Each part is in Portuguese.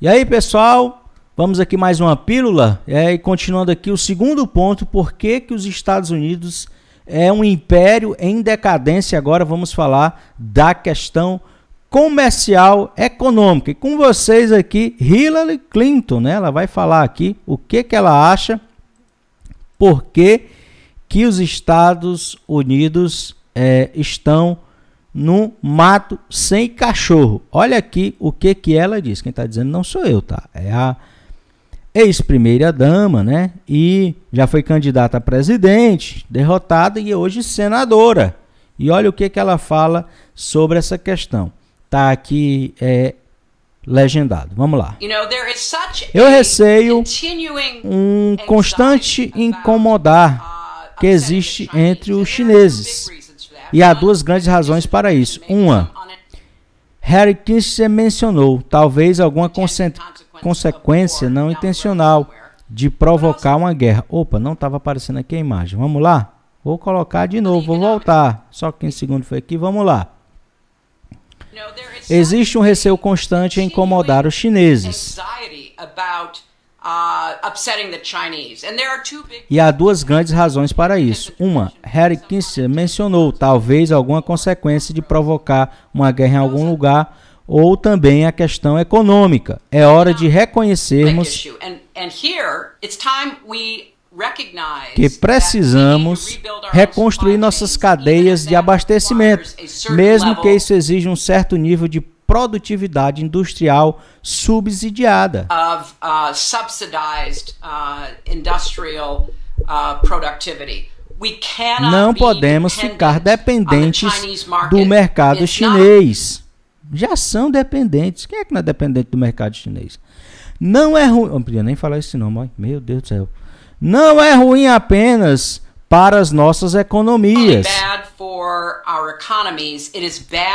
E aí, pessoal, vamos aqui mais uma pílula. e continuando aqui o segundo ponto, por que, que os Estados Unidos é um império em decadência? Agora vamos falar da questão comercial econômica. E com vocês aqui, Hillary Clinton, né? Ela vai falar aqui o que, que ela acha, por que, que os Estados Unidos é, estão num mato sem cachorro. Olha aqui o que que ela diz. Quem está dizendo não sou eu, tá? É a ex-primeira dama, né? E já foi candidata a presidente, derrotada e hoje senadora. E olha o que que ela fala sobre essa questão. Tá aqui é legendado. Vamos lá. Eu receio um constante incomodar uh, que existe entre os chineses e há duas grandes razões para isso. Uma, Harry Kissinger mencionou talvez alguma consequência não intencional de provocar uma guerra. Opa, não estava aparecendo aqui a imagem. Vamos lá? Vou colocar de novo, vou voltar. Só 15 segundos foi aqui, vamos lá. Existe um receio constante em incomodar os chineses. Uh, e há duas grandes razões para isso. Uma, Harry Kissinger mencionou talvez alguma consequência de provocar uma guerra em algum lugar, ou também a questão econômica. É hora de reconhecermos que precisamos reconstruir nossas cadeias de abastecimento, mesmo que isso exija um certo nível de produtividade industrial subsidiada. Of, uh, uh, uh Não podemos ficar dependentes do mercado chinês. Já são dependentes. Quem é que não é dependente do mercado chinês? Não é ruim. Não podia nem falar isso, não, mãe. Meu Deus do céu. Não é ruim apenas para as nossas economias.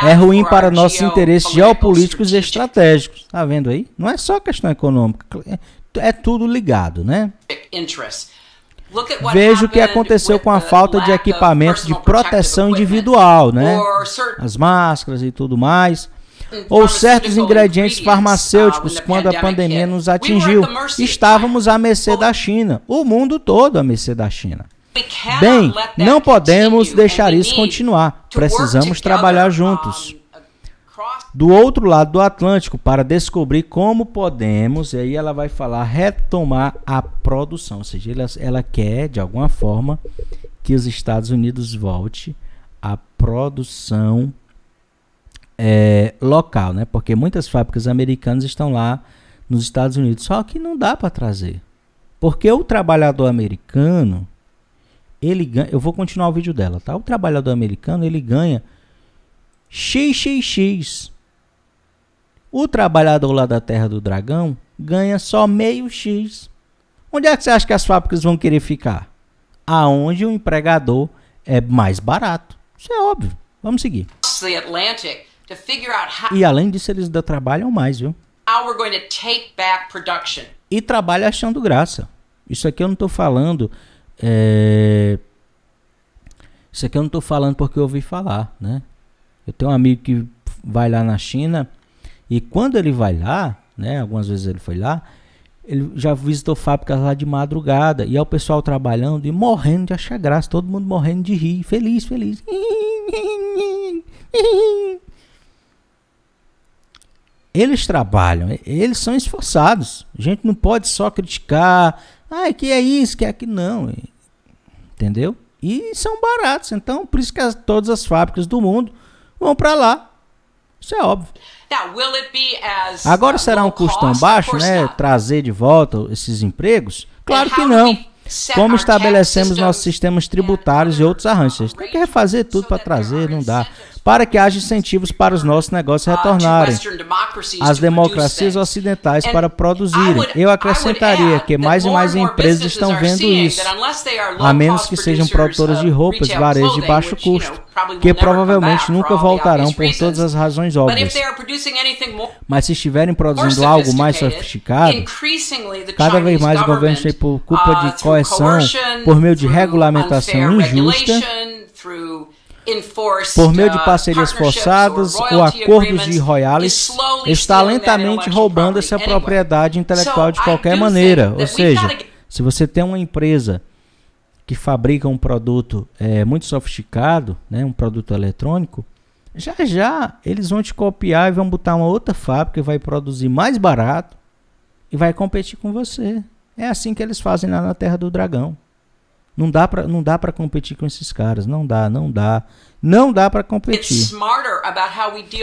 É ruim para nossos interesses geopolíticos e estratégicos. Tá vendo aí? Não é só questão econômica, é tudo ligado, né? Veja o que aconteceu com a falta de equipamento de proteção individual, né? As máscaras e tudo mais. Ou certos ingredientes farmacêuticos quando a pandemia nos atingiu. Estávamos à mercê da China. O mundo todo à mercê da China. Bem, não podemos deixar isso continuar. Precisamos trabalhar juntos. Do outro lado do Atlântico, para descobrir como podemos, e aí ela vai falar retomar a produção. Ou seja, ela, ela quer, de alguma forma, que os Estados Unidos volte à produção é, local, né? Porque muitas fábricas americanas estão lá nos Estados Unidos, só que não dá para trazer. Porque o trabalhador americano, ele ganha, eu vou continuar o vídeo dela, tá? O trabalhador americano, ele ganha xxx. O trabalhador lá da Terra do Dragão ganha só meio x. Onde é que você acha que as fábricas vão querer ficar? Aonde o empregador é mais barato. Isso é óbvio. Vamos seguir. E além disso, eles ainda trabalham mais, viu? E trabalha achando graça. Isso aqui eu não estou falando é, isso aqui eu não estou falando porque eu ouvi falar, né? Eu tenho um amigo que vai lá na China e quando ele vai lá, né? Algumas vezes ele foi lá, ele já visitou fábricas lá de madrugada e é o pessoal trabalhando e morrendo de achar graça, todo mundo morrendo de rir, feliz, feliz. Eles trabalham, eles são esforçados. A gente não pode só criticar, ah, que é isso, que é que Não. Entendeu? E são baratos. Então, por isso que as, todas as fábricas do mundo vão para lá. Isso é óbvio. Agora uh, será um custo tão baixo, né? Trazer de volta esses empregos? Claro que não. Como estabelecemos nossos sistemas tributários e outros arranjos? Tem que refazer tudo para trazer, não dá para que haja incentivos para os nossos negócios ah, retornarem às democracias ocidentais para produzirem. Eu acrescentaria que mais e mais empresas estão vendo isso, a menos que sejam produtoras de roupas, varejos de baixo custo, que provavelmente nunca voltarão por todas as razões óbvias. Mas se estiverem produzindo algo mais sofisticado, cada vez mais o governo tem por culpa de uh, coerção, por meio de regulamentação injusta, por meio de uh, parcerias forçadas ou acordos de royalties, está lentamente roubando essa propriedade intelectual de qualquer maneira. Ou seja, se você tem uma empresa que fabrica um produto é, muito sofisticado, né, um produto eletrônico, já já eles vão te copiar e vão botar uma outra fábrica que vai produzir mais barato e vai competir com você. É assim que eles fazem lá na Terra do Dragão. Não dá para não dá para competir com esses caras, não dá, não dá. Não dá para competir.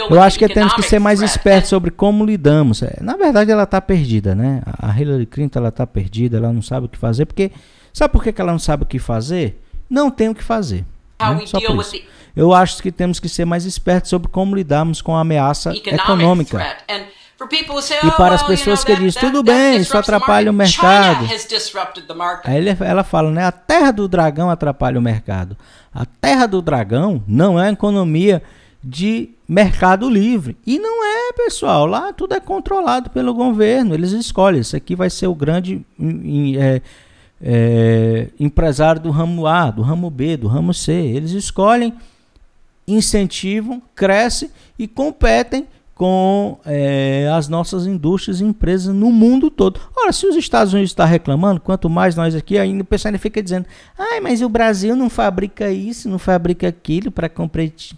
Eu acho que é temos que ser mais espertos sobre como lidamos. É, na verdade, ela está perdida, né? A Hillary Clinton ela tá perdida, ela não sabe o que fazer, porque sabe por que ela não sabe o que fazer? Não tem o que fazer. Né? Só por isso. Eu acho que temos que ser mais espertos sobre como lidarmos com a ameaça econômica. E oh, para as pessoas que dizem, tudo bem, isso atrapalha o mercado. Aí ela fala, né? A terra do dragão atrapalha o mercado. A terra do dragão não é economia de mercado livre. E não é, pessoal. Lá tudo é controlado pelo governo. Eles escolhem. Esse aqui vai ser o grande é, é, empresário do ramo A, do ramo B, do ramo C. Eles escolhem, incentivam, crescem e competem com é, as nossas indústrias e empresas no mundo todo. Ora, se os Estados Unidos estão tá reclamando, quanto mais nós aqui, ainda o pessoal ainda fica dizendo: ai, mas o Brasil não fabrica isso, não fabrica aquilo para competir,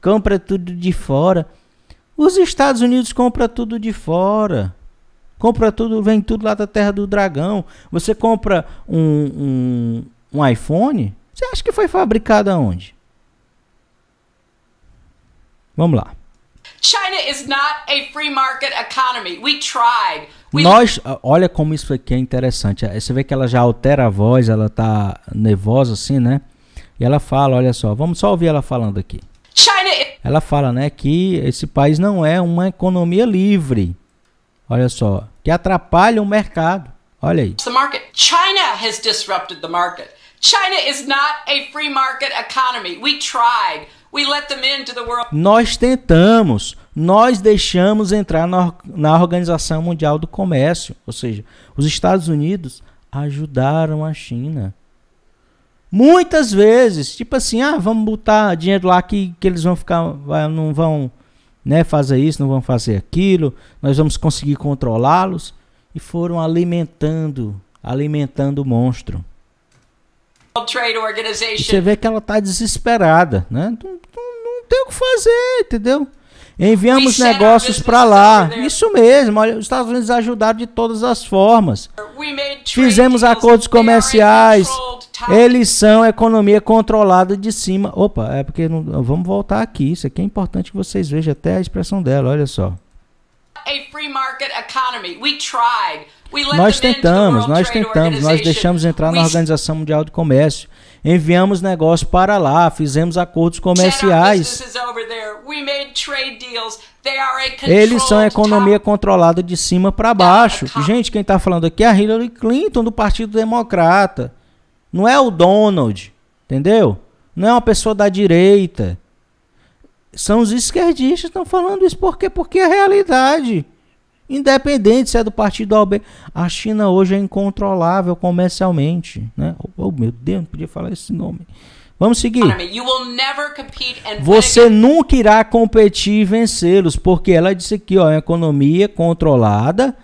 compra tudo de fora. Os Estados Unidos compra tudo de fora. Compra tudo, vem tudo lá da terra do dragão. Você compra um, um, um iPhone, você acha que foi fabricado aonde? Vamos lá. China is not a free market economy. We tried. We... Nós, olha como isso aqui é interessante. Você vê que ela já altera a voz, ela tá nervosa assim, né? E ela fala, olha só, vamos só ouvir ela falando aqui. China... Ela fala, né, que esse país não é uma economia livre. Olha só, que atrapalha o mercado. Olha aí. China has disrupted the market. China is not a free market economy. We tried. Nós tentamos, nós deixamos entrar na, na Organização Mundial do Comércio, ou seja, os Estados Unidos ajudaram a China. Muitas vezes, tipo assim, ah, vamos botar dinheiro lá que, que eles vão ficar, não vão né, fazer isso, não vão fazer aquilo, nós vamos conseguir controlá-los. E foram alimentando, alimentando o monstro. Você vê que ela está desesperada, né? Não, não, não, tem o que fazer, entendeu? Enviamos negócios para lá. Isso mesmo, olha, os Estados Unidos ajudaram de todas as formas. Fizemos acordos comerciais. Eles são economia controlada de cima. Opa, é porque não, vamos voltar aqui. Isso aqui é importante que vocês vejam até a expressão dela, olha só. Nós tentamos, nós tentamos, nós deixamos entrar na Organização Mundial do Comércio, enviamos negócios para lá, fizemos acordos comerciais. Eles são economia controlada de cima para baixo. Gente, quem está falando aqui é a Hillary Clinton do Partido Democrata. Não é o Donald, entendeu? Não é uma pessoa da direita. São os esquerdistas que estão falando isso. Por quê? Porque é realidade. Independente se é do partido A A China hoje é incontrolável comercialmente. Né? Oh, oh, meu Deus, não podia falar esse nome. Vamos seguir. Você nunca irá competir e vencê-los, porque ela disse aqui, ó, é economia controlada.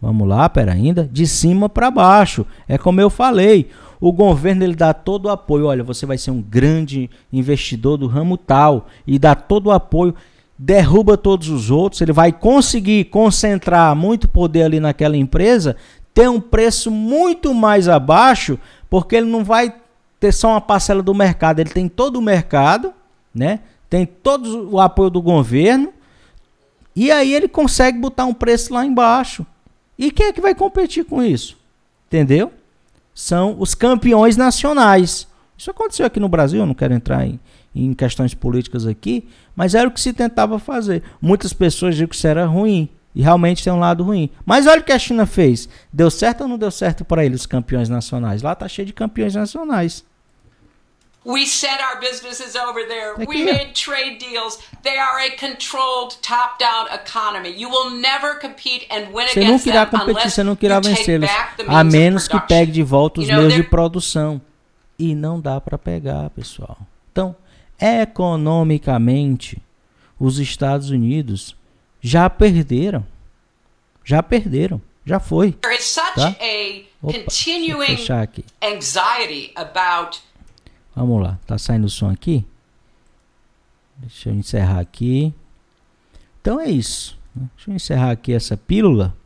Vamos lá, pera ainda, de cima para baixo. É como eu falei, o governo ele dá todo o apoio. Olha, você vai ser um grande investidor do ramo tal e dá todo o apoio, derruba todos os outros. Ele vai conseguir concentrar muito poder ali naquela empresa, ter um preço muito mais abaixo, porque ele não vai ter só uma parcela do mercado, ele tem todo o mercado, né? Tem todo o apoio do governo. E aí ele consegue botar um preço lá embaixo. E quem é que vai competir com isso? Entendeu? são os campeões nacionais. Isso aconteceu aqui no Brasil, eu não quero entrar em, em questões políticas aqui, mas era o que se tentava fazer. Muitas pessoas diziam que isso era ruim, e realmente tem um lado ruim. Mas olha o que a China fez. Deu certo ou não deu certo para eles, campeões nacionais? Lá está cheio de campeões nacionais. We set our businesses over there. Daqui. We made trade deals. They are a controlled top-down economy. You will never compete and win você against não irá competir, você não irá eles, a menos que pegue de volta os you know, meios de produção. E não dá para pegar, pessoal. Então, economicamente, os Estados Unidos já perderam. Já perderam. Já foi. There is such tá? a Opa, continuing anxiety about Vamos lá, tá saindo o som aqui? Deixa eu encerrar aqui. Então é isso. Né? Deixa eu encerrar aqui essa pílula.